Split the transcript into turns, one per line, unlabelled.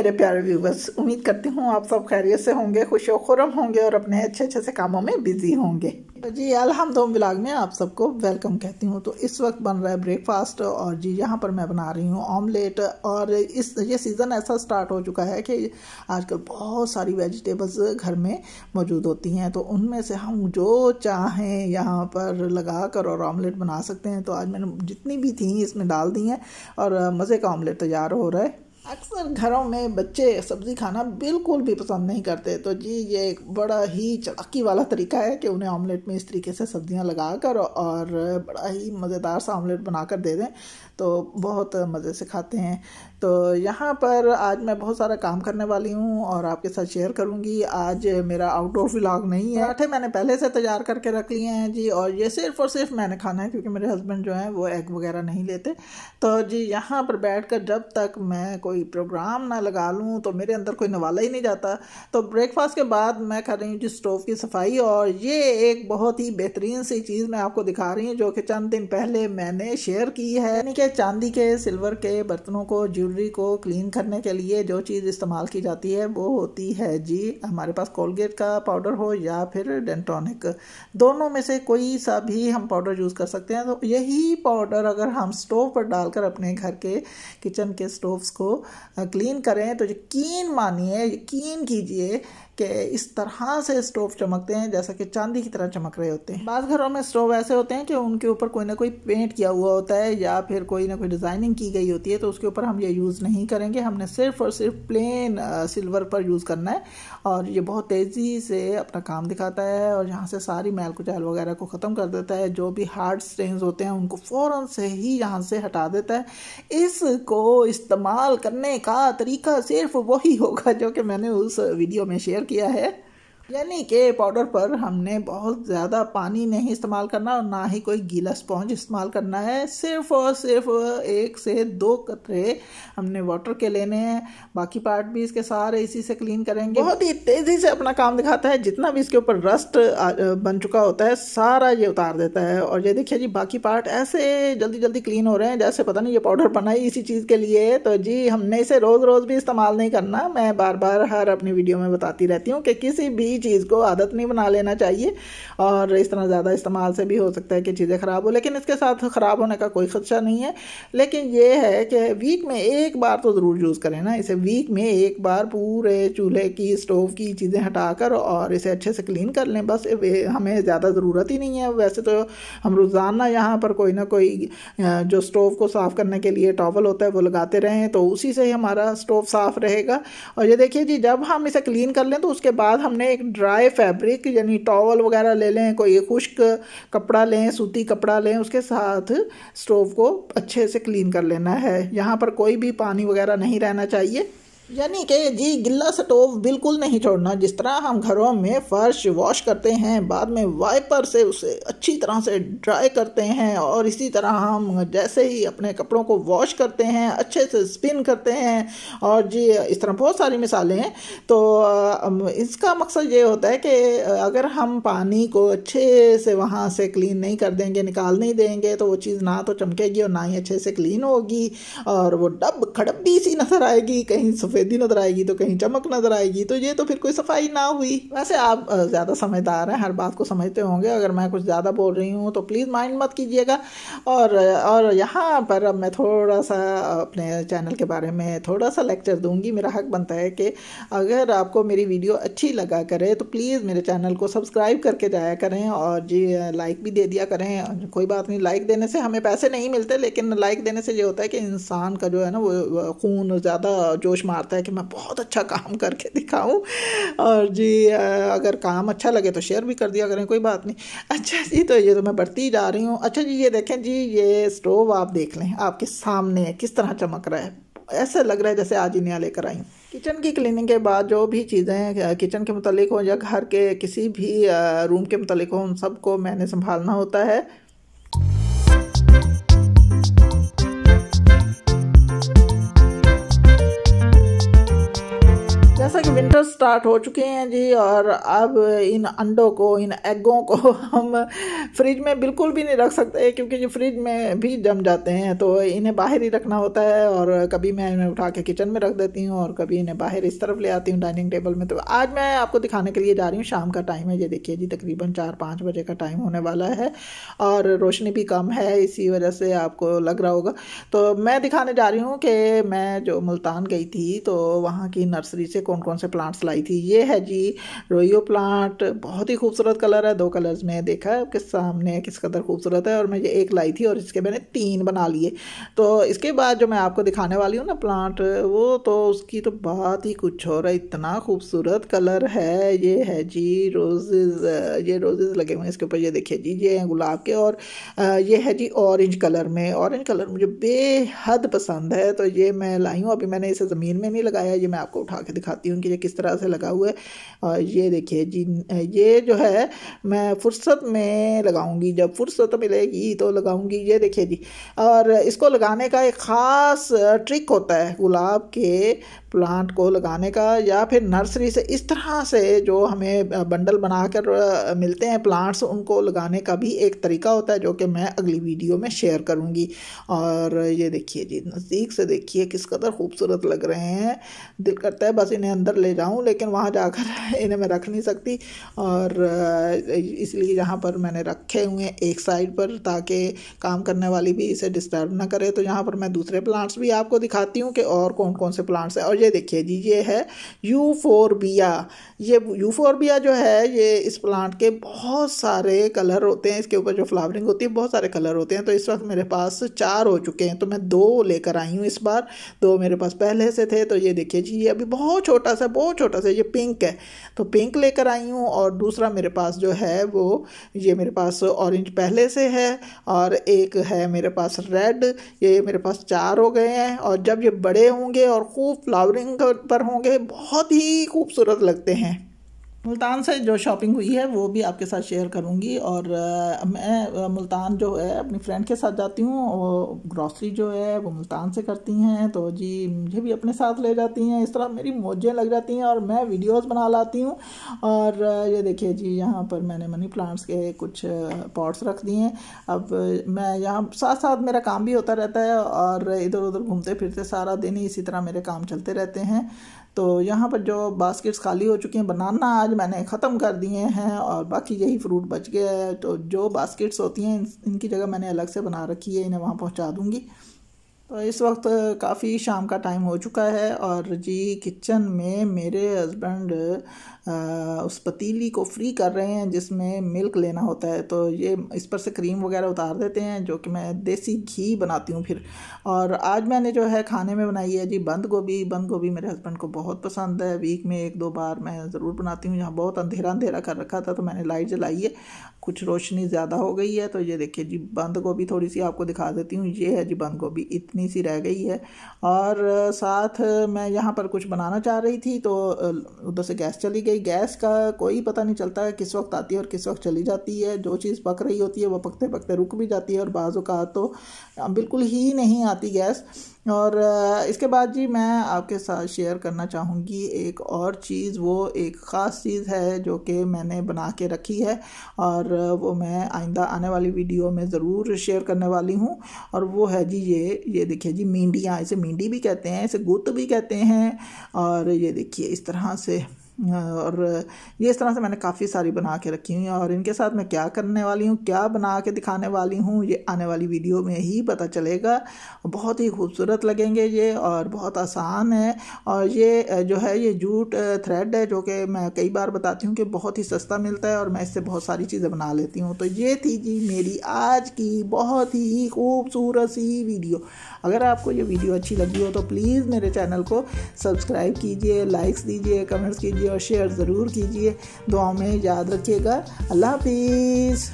मेरे प्यारे व्यूवर्स उम्मीद करती हूँ आप सब खैरियत से होंगे खुश खुरम होंगे और अपने अच्छे अच्छे से कामों में बिजी होंगे तो जी अलहमदम ब्लाग में आप सबको वेलकम कहती हूँ तो इस वक्त बन रहा है ब्रेकफास्ट और जी यहाँ पर मैं बना रही हूँ ऑमलेट और इस ये सीज़न ऐसा स्टार्ट हो चुका है कि आजकल बहुत सारी वेजिटेबल्स घर में मौजूद होती हैं तो उनमें से हम जो चाहें यहाँ पर लगा कर और ऑमलेट बना सकते हैं तो आज मैंने जितनी भी थी इसमें डाल दी हैं और मज़े का ऑमलेट तैयार हो रहा है अक्सर घरों में बच्चे सब्ज़ी खाना बिल्कुल भी पसंद नहीं करते तो जी ये एक बड़ा ही चलाकी वाला तरीका है कि उन्हें ऑमलेट में इस तरीके से सब्जियां लगा कर और बड़ा ही मज़ेदार सा ऑमलेट बनाकर दे दें तो बहुत मज़े से खाते हैं तो यहाँ पर आज मैं बहुत सारा काम करने वाली हूँ और आपके साथ शेयर करूँगी आज मेरा आउटडोर व्लाग नहीं है पराठे मैंने पहले से तैयार करके रख लिए हैं जी और ये सिर्फ और सिर्फ मैंने खाना है क्योंकि मेरे हस्बैंड जो हैं वो एग वगैरह नहीं लेते तो जी यहाँ पर बैठ कर जब तक मैं कोई प्रोग्राम ना लगा लूँ तो मेरे अंदर कोई नवाला ही नहीं जाता तो ब्रेकफास्ट के बाद मैं कर रही हूँ जी स्टोव की सफाई और ये एक बहुत ही बेहतरीन सी चीज़ मैं आपको दिखा रही हूँ जो कि चंद दिन पहले मैंने शेयर की है यानी कि चांदी के सिल्वर के बर्तनों को ज्वेलरी को क्लीन करने के लिए जो चीज़ इस्तेमाल की जाती है वो होती है जी हमारे पास कोलगेट का पाउडर हो या फिर डेंटोनिक दोनों में से कोई सा भी हम पाउडर यूज़ कर सकते हैं तो यही पाउडर अगर हम स्टोव पर डालकर अपने घर के किचन के स्टोव्स को क्लीन करें तो यकीन मानिए यकीन कीजिए के इस तरह से स्टोव चमकते हैं जैसा कि चांदी की तरह चमक रहे होते हैं बाद घरों में स्टोव ऐसे होते हैं कि उनके ऊपर कोई ना कोई पेंट किया हुआ होता है या फिर कोई ना कोई डिज़ाइनिंग की गई होती है तो उसके ऊपर हम ये यूज़ नहीं करेंगे हमने सिर्फ और सिर्फ प्लेन सिल्वर पर यूज़ करना है और ये बहुत तेज़ी से अपना काम दिखाता है और यहाँ से सारी मैल कुचैल वगैरह को ख़त्म कर देता है जो भी हार्ड स्टेन होते हैं उनको फ़ौर से ही यहाँ से हटा देता है इसको इस्तेमाल करने का तरीका सिर्फ वही होगा जो कि मैंने उस वीडियो में शेयर किया है यानी कि पाउडर पर हमने बहुत ज़्यादा पानी नहीं इस्तेमाल करना और ना ही कोई गीला स्पॉन्ज इस्तेमाल करना है सिर्फ और सिर्फ एक से दो कतरे हमने वाटर के लेने हैं बाकी पार्ट भी इसके सारे इसी से क्लीन करेंगे बहुत ही तेज़ी से अपना काम दिखाता है जितना भी इसके ऊपर रस्ट बन चुका होता है सारा ये उतार देता है और ये देखिए जी बाकी पार्ट ऐसे जल्दी जल्दी क्लीन हो रहे हैं जैसे पता नहीं ये पाउडर बना ही इसी चीज़ के लिए तो जी हमने इसे रोज़ रोज़ भी इस्तेमाल नहीं करना मैं बार बार हर अपनी वीडियो में बताती रहती हूँ कि किसी भी चीज़ को आदत नहीं बना लेना चाहिए और इस तरह ज़्यादा इस्तेमाल से भी हो सकता है कि चीज़ें ख़राब हो लेकिन इसके साथ ख़राब होने का कोई खदशा नहीं है लेकिन ये है कि वीक में एक बार तो ज़रूर यूज़ करें ना इसे वीक में एक बार पूरे चूल्हे की स्टोव की चीज़ें हटा कर और इसे अच्छे से क्लीन कर लें बस हमें ज़्यादा ज़रूरत ही नहीं है वैसे तो हम रोज़ाना यहाँ पर कोई ना कोई जो स्टोव को साफ़ करने के लिए टॉवल होता है वो लगाते रहें तो उसी से ही हमारा स्टोव साफ़ रहेगा और ये देखिए जी जब हम इसे क्लीन कर लें तो उसके बाद हमने एक ड्राई फैब्रिक यानी टॉवल वगैरह ले लें कोई खुश्क कपड़ा लें सूती कपड़ा लें उसके साथ स्टोव को अच्छे से क्लीन कर लेना है यहाँ पर कोई भी पानी वगैरह नहीं रहना चाहिए यानी कि जी गिला स्टोव बिल्कुल नहीं छोड़ना जिस तरह हम घरों में फर्श वॉश करते हैं बाद में वाइपर से उसे अच्छी तरह से ड्राई करते हैं और इसी तरह हम जैसे ही अपने कपड़ों को वॉश करते हैं अच्छे से स्पिन करते हैं और जी इस तरह बहुत सारी मिसालें हैं तो इसका मकसद ये होता है कि अगर हम पानी को अच्छे से वहाँ से क्लीन नहीं कर देंगे निकाल नहीं देंगे तो वो चीज़ ना तो चमकेगी और ना ही अच्छे से क्लीन होगी और वो डब खड़ब भी सी नज़र आएगी कहीं सफ़ेद सफ़ेदी नज़र आएगी तो कहीं चमक नज़र आएगी तो ये तो फिर कोई सफाई ना हुई वैसे आप ज़्यादा समझदार हैं हर बात को समझते होंगे अगर मैं कुछ ज़्यादा बोल रही हूँ तो प्लीज़ माइंड मत कीजिएगा और और यहाँ पर अब मैं थोड़ा सा अपने चैनल के बारे में थोड़ा सा लेक्चर दूंगी मेरा हक बनता है कि अगर आपको मेरी वीडियो अच्छी लगा करे तो प्लीज़ मेरे चैनल को सब्सक्राइब करके जाया करें और जी लाइक भी दे दिया करें कोई बात नहीं लाइक देने से हमें पैसे नहीं मिलते लेकिन लाइक देने से ये होता है कि इंसान का जो है ना वो खून ज़्यादा जोश मारता लगता है कि मैं बहुत अच्छा काम करके दिखाऊं और जी अगर काम अच्छा लगे तो शेयर भी कर दिया करें कोई बात नहीं अच्छा जी तो ये तो मैं बढ़ती जा रही हूँ अच्छा जी ये देखें जी ये स्टोव आप देख लें आपके सामने किस तरह चमक रहा है ऐसा लग रहा है जैसे आज ही नया लेकर आई हूँ किचन की क्लीनिंग के बाद जो भी चीज़ें किचन के मुतलिक हों या घर के किसी भी रूम के मुतलिक हों उन सबको मैंने संभालना होता है जैसा कि विंटर स्टार्ट हो चुके हैं जी और अब इन अंडों को इन एगों को हम फ्रिज में बिल्कुल भी नहीं रख सकते क्योंकि ये फ्रिज में भी जम जाते हैं तो इन्हें बाहर ही रखना होता है और कभी मैं इन्हें उठा के किचन में रख देती हूँ और कभी इन्हें बाहर इस तरफ ले आती हूँ डाइनिंग टेबल में तो आज मैं आपको दिखाने के लिए जा रही हूँ शाम का टाइम है ये देखिए जी तकरीबन चार पाँच बजे का टाइम होने वाला है और रोशनी भी कम है इसी वजह से आपको लग रहा होगा तो मैं दिखाने जा रही हूँ कि मैं जो मुल्तान गई थी तो वहाँ की नर्सरी से कौन कौन कौन से प्लांट्स लाई थी ये है जी रोयो प्लांट बहुत ही खूबसूरत कलर है दो कलर्स में देखा है आपके सामने किस कदर खूबसूरत है और मैं ये एक लाई थी और इसके मैंने तीन बना लिए तो इसके बाद जो मैं आपको दिखाने वाली हूँ ना प्लांट वो तो उसकी तो बात ही कुछ और है इतना खूबसूरत कलर है ये है जी रोजेज़ ये रोजेज़ लगे हुए हैं इसके ऊपर ये देखिए जी ये हैं गुलाब के और ये है जी ऑरेंज कलर में ऑरेंज कलर मुझे बेहद पसंद है तो ये मैं लाई हूँ अभी मैंने इसे ज़मीन में नहीं लगाया ये मैं आपको उठा के दिखाती हूँ दिखाती हूँ कि ये किस तरह से लगा हुआ है और ये देखिए जी ये जो है मैं फुर्सत में लगाऊंगी जब फुर्सत मिलेगी तो लगाऊंगी ये देखिए जी और इसको लगाने का एक ख़ास ट्रिक होता है गुलाब के प्लांट को लगाने का या फिर नर्सरी से इस तरह से जो हमें बंडल बनाकर मिलते हैं प्लांट्स उनको लगाने का भी एक तरीका होता है जो कि मैं अगली वीडियो में शेयर करूँगी और ये देखिए जी नज़दीक से देखिए किस कदर खूबसूरत लग रहे हैं दिल करता है बस इन्हें अंदर ले जाऊँ लेकिन वहाँ जाकर इन्हें मैं रख नहीं सकती और इसलिए यहाँ पर मैंने रखे हुए हैं एक साइड पर ताकि काम करने वाली भी इसे डिस्टर्ब ना करे तो यहाँ पर मैं दूसरे प्लांट्स भी आपको दिखाती हूँ कि और कौन कौन से प्लांट्स हैं और वजह देखिए जी ये है यूफोरबिया ये यूफोरबिया जो है ये इस प्लांट के बहुत सारे कलर होते हैं इसके ऊपर जो फ्लावरिंग होती है बहुत सारे कलर होते हैं तो इस वक्त मेरे पास चार हो चुके हैं तो मैं दो लेकर आई हूँ इस बार दो मेरे पास पहले से थे तो ये देखिए जी ये अभी बहुत छोटा सा बहुत छोटा सा ये पिंक है तो पिंक लेकर आई हूँ और दूसरा मेरे पास जो है वो ये मेरे पास ऑरेंज पहले से है और एक है मेरे पास रेड ये मेरे पास चार हो गए हैं और जब ये बड़े होंगे और खूब फ्लावर फ्लावरिंग पर होंगे बहुत ही खूबसूरत लगते हैं मुल्तान से जो शॉपिंग हुई है वो भी आपके साथ शेयर करूँगी और आ, मैं मुल्तान जो है अपनी फ्रेंड के साथ जाती हूँ ग्रॉसरी जो है वो मुल्तान से करती हैं तो जी मुझे भी अपने साथ ले जाती हैं इस तरह मेरी मौजें लग जाती हैं और मैं वीडियोस बना लाती हूँ और ये देखिए जी यहाँ पर मैंने मनी प्लांट्स के कुछ पॉट्स रख दिए हैं अब मैं यहाँ साथ साथ मेरा काम भी होता रहता है और इधर उधर घूमते फिरते सारा दिन ही इसी तरह मेरे काम चलते रहते हैं तो यहाँ पर जो बास्केट्स खाली हो चुके हैं बनाना आज मैंने ख़त्म कर दिए हैं और बाकी यही फ्रूट बच गया है तो जो बास्केट्स होती हैं इनकी जगह मैंने अलग से बना रखी है इन्हें वहाँ पहुँचा दूँगी तो इस वक्त काफ़ी शाम का टाइम हो चुका है और जी किचन में मेरे हस्बैंड उस पतीली को फ्री कर रहे हैं जिसमें मिल्क लेना होता है तो ये इस पर से क्रीम वगैरह उतार देते हैं जो कि मैं देसी घी बनाती हूँ फिर और आज मैंने जो है खाने में बनाई है जी बंद गोभी बंद गोभी मेरे हस्बैंड को बहुत पसंद है वीक में एक दो बार मैं ज़रूर बनाती हूँ यहाँ बहुत अंधेरा अंधेरा कर रखा था तो मैंने लाइट जलाई है कुछ रोशनी ज़्यादा हो गई है तो ये देखिए जी बंद गोभी थोड़ी सी आपको दिखा देती हूँ ये है जी बंद गोभी इतनी सी रह गई है और साथ मैं यहाँ पर कुछ बनाना चाह रही थी तो उधर से गैस चली गई गैस का कोई पता नहीं चलता है किस वक्त आती है और किस वक्त चली जाती है जो चीज़ पक रही होती है वो पकते पकते रुक भी जाती है और बाज़ का तो बिल्कुल ही नहीं आती गैस और इसके बाद जी मैं आपके साथ शेयर करना चाहूँगी एक और चीज़ वो एक ख़ास चीज़ है जो कि मैंने बना के रखी है और वो मैं आइंदा आने वाली वीडियो में ज़रूर शेयर करने वाली हूँ और वो है जी ये ये देखिए जी मीडियाँ इसे मीडी भी कहते हैं इसे गुत भी कहते हैं और ये देखिए इस तरह से और ये इस तरह से मैंने काफ़ी सारी बना के रखी हुई हैं और इनके साथ मैं क्या करने वाली हूँ क्या बना के दिखाने वाली हूँ ये आने वाली वीडियो में ही पता चलेगा बहुत ही खूबसूरत लगेंगे ये और बहुत आसान है और ये जो है ये जूट थ्रेड है जो कि मैं कई बार बताती हूँ कि बहुत ही सस्ता मिलता है और मैं इससे बहुत सारी चीज़ें बना लेती हूँ तो ये थी जी मेरी आज की बहुत ही खूबसूरत सी वीडियो अगर आपको ये वीडियो अच्छी लगी हो तो प्लीज़ मेरे चैनल को सब्सक्राइब कीजिए लाइक्स दीजिए कमेंट्स कीजिए और शेयर ज़रूर कीजिए दुआ में याद रखिएगा अल्लाह हाफिज़